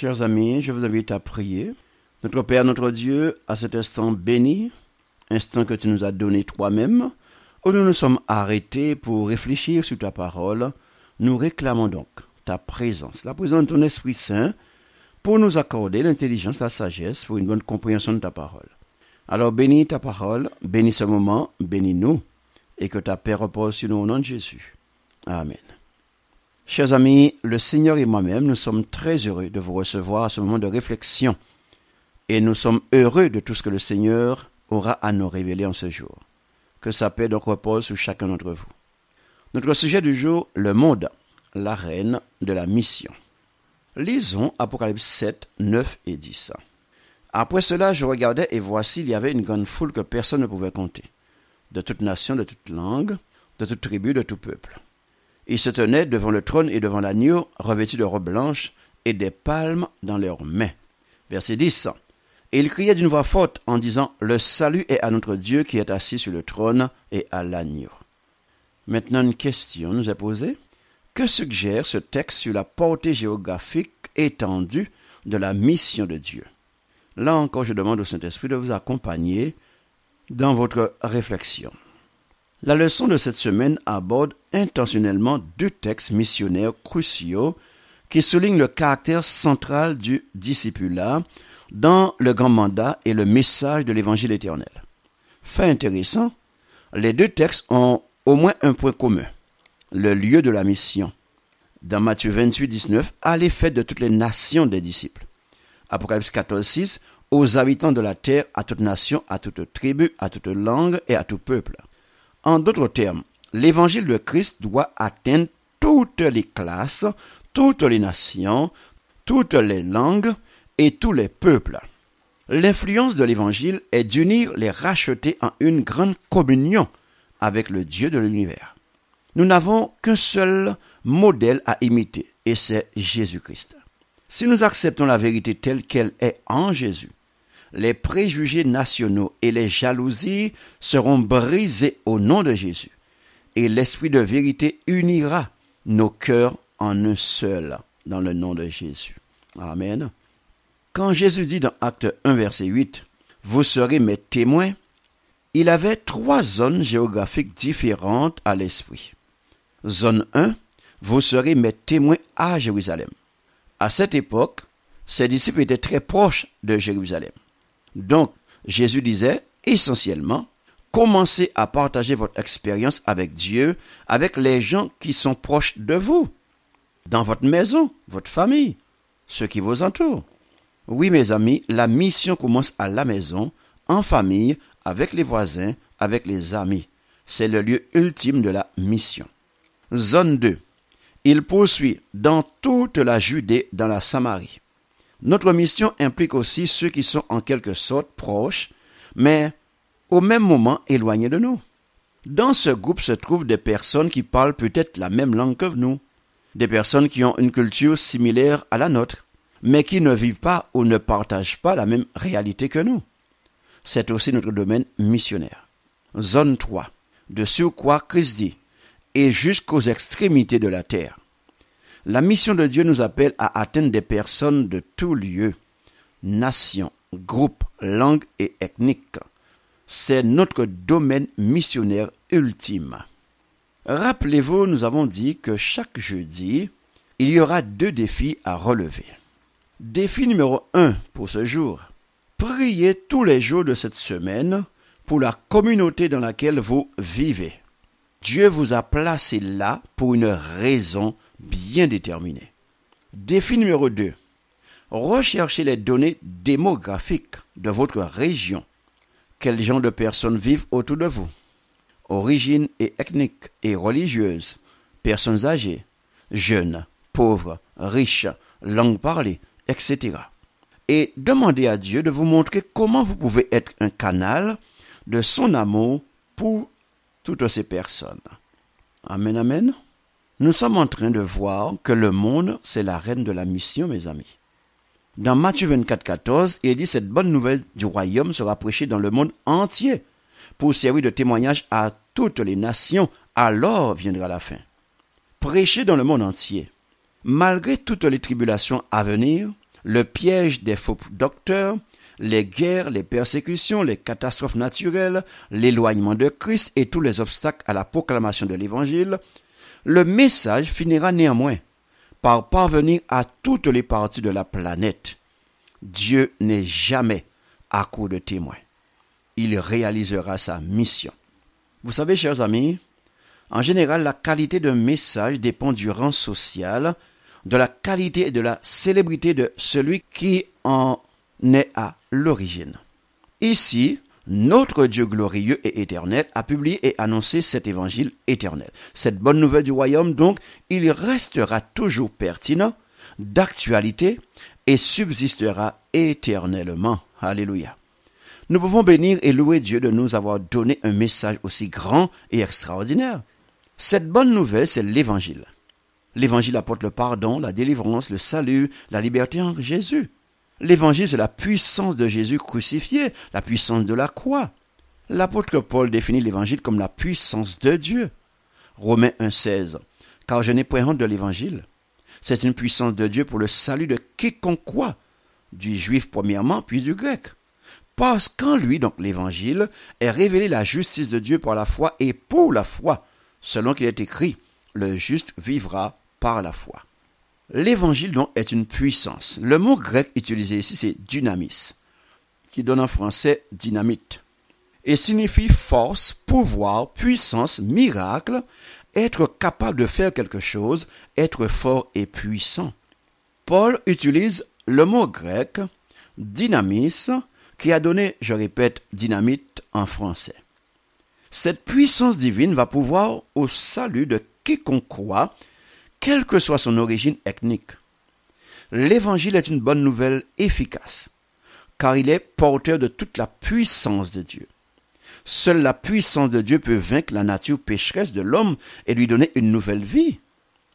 Chers amis, je vous invite à prier. Notre Père, notre Dieu, à cet instant béni, instant que tu nous as donné toi-même, où nous nous sommes arrêtés pour réfléchir sur ta parole, nous réclamons donc ta présence, la présence de ton Esprit Saint, pour nous accorder l'intelligence, la sagesse, pour une bonne compréhension de ta parole. Alors bénis ta parole, bénis ce moment, bénis-nous, et que ta paix repose sur nous au nom de Jésus. Amen. Chers amis, le Seigneur et moi-même, nous sommes très heureux de vous recevoir à ce moment de réflexion et nous sommes heureux de tout ce que le Seigneur aura à nous révéler en ce jour. Que sa paix donc repose sur chacun d'entre vous. Notre sujet du jour, le monde, la reine de la mission. Lisons Apocalypse 7, 9 et 10. Après cela, je regardais et voici, il y avait une grande foule que personne ne pouvait compter, de toute nation, de toute langue, de toute tribu, de tout peuple. Ils se tenaient devant le trône et devant l'agneau, revêtus de robes blanches et des palmes dans leurs mains. Verset 10. Et ils criaient d'une voix forte en disant, Le salut est à notre Dieu qui est assis sur le trône et à l'agneau. Maintenant, une question nous est posée. Que suggère ce texte sur la portée géographique étendue de la mission de Dieu Là encore, je demande au Saint-Esprit de vous accompagner dans votre réflexion. La leçon de cette semaine aborde intentionnellement deux textes missionnaires cruciaux qui soulignent le caractère central du discipulat dans le grand mandat et le message de l'évangile éternel. Fait intéressant, les deux textes ont au moins un point commun, le lieu de la mission. Dans Matthieu 28, 19, à l'effet de toutes les nations des disciples. Apocalypse 14, 6, aux habitants de la terre, à toute nation, à toute tribu, à toute langue et à tout peuple. En d'autres termes, l'évangile de Christ doit atteindre toutes les classes, toutes les nations, toutes les langues et tous les peuples. L'influence de l'évangile est d'unir les rachetés en une grande communion avec le Dieu de l'univers. Nous n'avons qu'un seul modèle à imiter, et c'est Jésus-Christ. Si nous acceptons la vérité telle qu'elle est en Jésus, les préjugés nationaux et les jalousies seront brisés au nom de Jésus, et l'Esprit de vérité unira nos cœurs en un seul, dans le nom de Jésus. Amen. Quand Jésus dit dans Acte 1, verset 8, Vous serez mes témoins, il avait trois zones géographiques différentes à l'esprit. Zone 1, vous serez mes témoins à Jérusalem. À cette époque, ses disciples étaient très proches de Jérusalem. Donc, Jésus disait, essentiellement, commencez à partager votre expérience avec Dieu, avec les gens qui sont proches de vous, dans votre maison, votre famille, ceux qui vous entourent. Oui, mes amis, la mission commence à la maison, en famille, avec les voisins, avec les amis. C'est le lieu ultime de la mission. Zone 2. Il poursuit dans toute la Judée, dans la Samarie. Notre mission implique aussi ceux qui sont en quelque sorte proches, mais au même moment éloignés de nous. Dans ce groupe se trouvent des personnes qui parlent peut-être la même langue que nous, des personnes qui ont une culture similaire à la nôtre, mais qui ne vivent pas ou ne partagent pas la même réalité que nous. C'est aussi notre domaine missionnaire. Zone 3. De quoi Christ dit, et jusqu'aux extrémités de la terre. La mission de Dieu nous appelle à atteindre des personnes de tous lieux, nations, groupes, langues et ethniques. C'est notre domaine missionnaire ultime. Rappelez-vous, nous avons dit que chaque jeudi, il y aura deux défis à relever. Défi numéro 1 pour ce jour. Priez tous les jours de cette semaine pour la communauté dans laquelle vous vivez. Dieu vous a placé là pour une raison bien déterminé. Défi numéro 2. Recherchez les données démographiques de votre région. Quel genre de personnes vivent autour de vous Origine et ethnique et religieuse, personnes âgées, jeunes, pauvres, riches, langue parlées, etc. Et demandez à Dieu de vous montrer comment vous pouvez être un canal de son amour pour toutes ces personnes. Amen, amen. Nous sommes en train de voir que le monde, c'est la reine de la mission, mes amis. Dans Matthieu 24, 14, il dit cette bonne nouvelle du royaume sera prêchée dans le monde entier pour servir de témoignage à toutes les nations. Alors viendra la fin. Prêcher dans le monde entier. Malgré toutes les tribulations à venir, le piège des faux docteurs, les guerres, les persécutions, les catastrophes naturelles, l'éloignement de Christ et tous les obstacles à la proclamation de l'Évangile, le message finira néanmoins par parvenir à toutes les parties de la planète. Dieu n'est jamais à court de témoins. Il réalisera sa mission. Vous savez, chers amis, en général, la qualité d'un message dépend du rang social, de la qualité et de la célébrité de celui qui en est à l'origine. Ici, notre Dieu glorieux et éternel a publié et annoncé cet évangile éternel. Cette bonne nouvelle du royaume, donc, il restera toujours pertinent, d'actualité, et subsistera éternellement. Alléluia. Nous pouvons bénir et louer Dieu de nous avoir donné un message aussi grand et extraordinaire. Cette bonne nouvelle, c'est l'évangile. L'évangile apporte le pardon, la délivrance, le salut, la liberté en Jésus. L'évangile, c'est la puissance de Jésus crucifié, la puissance de la croix. L'apôtre Paul définit l'évangile comme la puissance de Dieu. Romains 1,16 Car je n'ai point honte de l'évangile. C'est une puissance de Dieu pour le salut de quiconque croit, du juif premièrement, puis du grec. Parce qu'en lui, donc l'évangile, est révélé la justice de Dieu par la foi et pour la foi, selon qu'il est écrit, le juste vivra par la foi. L'évangile, donc, est une puissance. Le mot grec utilisé ici, c'est dynamis, qui donne en français dynamite, et signifie force, pouvoir, puissance, miracle, être capable de faire quelque chose, être fort et puissant. Paul utilise le mot grec dynamis, qui a donné, je répète, dynamite en français. Cette puissance divine va pouvoir au salut de quiconque croit quelle que soit son origine ethnique. L'évangile est une bonne nouvelle efficace, car il est porteur de toute la puissance de Dieu. Seule la puissance de Dieu peut vaincre la nature pécheresse de l'homme et lui donner une nouvelle vie.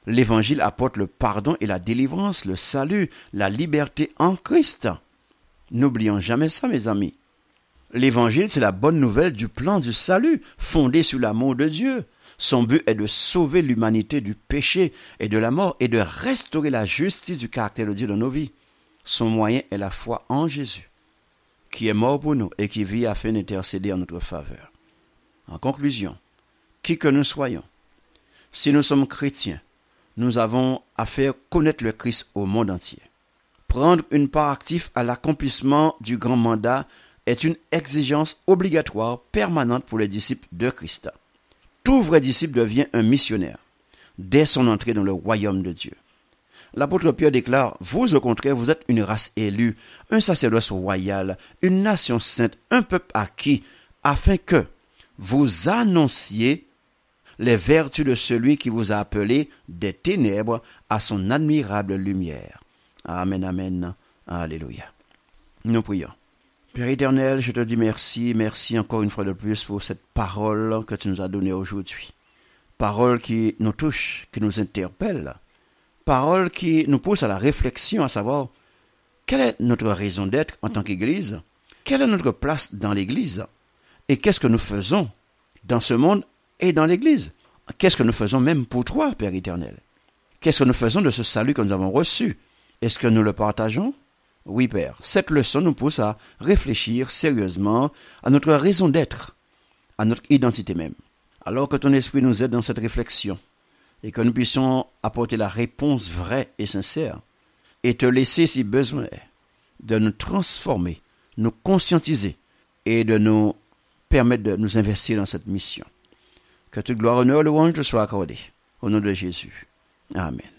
L'évangile apporte le pardon et la délivrance, le salut, la liberté en Christ. N'oublions jamais ça, mes amis. L'évangile, c'est la bonne nouvelle du plan du salut, fondé sur l'amour de Dieu, son but est de sauver l'humanité du péché et de la mort et de restaurer la justice du caractère de Dieu dans nos vies. Son moyen est la foi en Jésus, qui est mort pour nous et qui vit afin d'intercéder en notre faveur. En conclusion, qui que nous soyons, si nous sommes chrétiens, nous avons à faire connaître le Christ au monde entier. Prendre une part active à l'accomplissement du grand mandat est une exigence obligatoire permanente pour les disciples de Christ. Tout vrai disciple devient un missionnaire dès son entrée dans le royaume de Dieu. L'apôtre Pierre déclare, vous au contraire, vous êtes une race élue, un sacerdoce royal, une nation sainte, un peuple acquis, afin que vous annonciez les vertus de celui qui vous a appelé des ténèbres à son admirable lumière. Amen, amen, alléluia. Nous prions. Père éternel, je te dis merci, merci encore une fois de plus pour cette parole que tu nous as donnée aujourd'hui. Parole qui nous touche, qui nous interpelle. Parole qui nous pousse à la réflexion, à savoir quelle est notre raison d'être en tant qu'Église, quelle est notre place dans l'Église et qu'est-ce que nous faisons dans ce monde et dans l'Église. Qu'est-ce que nous faisons même pour toi, Père éternel Qu'est-ce que nous faisons de ce salut que nous avons reçu Est-ce que nous le partageons oui Père, Cette leçon nous pousse à réfléchir sérieusement à notre raison d'être, à notre identité même. Alors que ton esprit nous aide dans cette réflexion et que nous puissions apporter la réponse vraie et sincère et te laisser si besoin de nous transformer, nous conscientiser et de nous permettre de nous investir dans cette mission. Que toute gloire, honneur, louange te soit accordée. Au nom de Jésus. Amen.